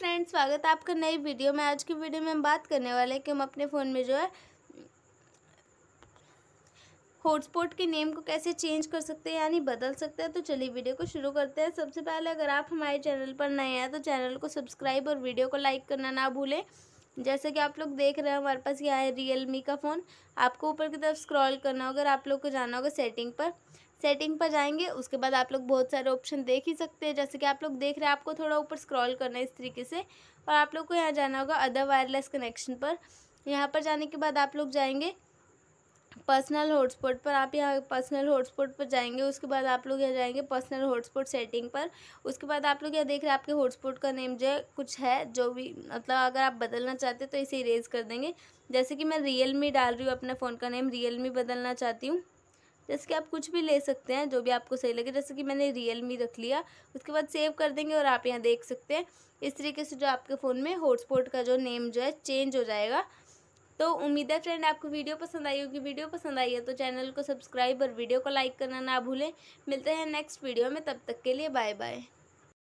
friends स्वागत है आपका नई वीडियो में आज की वीडियो में हम बात करने वाले हैं कि हम अपने फ़ोन में जो है हॉटस्पॉट के नेम को कैसे चेंज कर सकते हैं यानी बदल सकते हैं तो चलिए वीडियो को शुरू करते हैं सबसे पहले अगर आप हमारे चैनल पर नए हैं तो चैनल को सब्सक्राइब और वीडियो को लाइक करना ना भूलें जैसे कि आप लोग देख रहे हैं हमारे पास यहाँ है रियलमी का फ़ोन आपको ऊपर की तरफ स्क्रॉल करना होगा आप लोग को जाना होगा सेटिंग पर सेटिंग पर जाएंगे उसके बाद आप लोग बहुत सारे ऑप्शन देख ही सकते हैं जैसे कि आप लोग देख रहे हैं आपको थोड़ा ऊपर स्क्रॉल करना है इस तरीके से और आप लोग को यहाँ जाना होगा अदर वायरलेस कनेक्शन पर यहाँ पर जाने के बाद आप लोग जाएंगे पर्सनल हॉटस्पॉट पर आप यहाँ पर्सनल हॉटस्पॉट पर जाएंगे उसके बाद आप लोग यहाँ जाएंगे पर्सनल हॉटस्पॉट सेटिंग पर उसके बाद आप लोग यहाँ देख रहे हैं आपके हॉटस्पॉट का नेम जो है कुछ है जो भी मतलब अगर आप बदलना चाहते तो इसे इरेज कर देंगे जैसे कि मैं रियल मी डाल रही हूँ अपने फ़ोन का नेम रियल मी बदलना चाहती हूँ जैसे कि आप कुछ भी ले सकते हैं जो भी आपको सही लगे जैसे कि मैंने रियल मी रख लिया उसके बाद सेव कर देंगे और आप यहाँ देख सकते हैं इस तरीके से जो आपके फ़ोन में हॉटस्पॉट का जो नेम जो है चेंज हो जाएगा तो उम्मीद है फ्रेंड आपको वीडियो पसंद आई होगी वीडियो पसंद आई है तो चैनल को सब्सक्राइब और वीडियो को लाइक करना ना भूलें मिलते हैं नेक्स्ट वीडियो में तब तक के लिए बाय बाय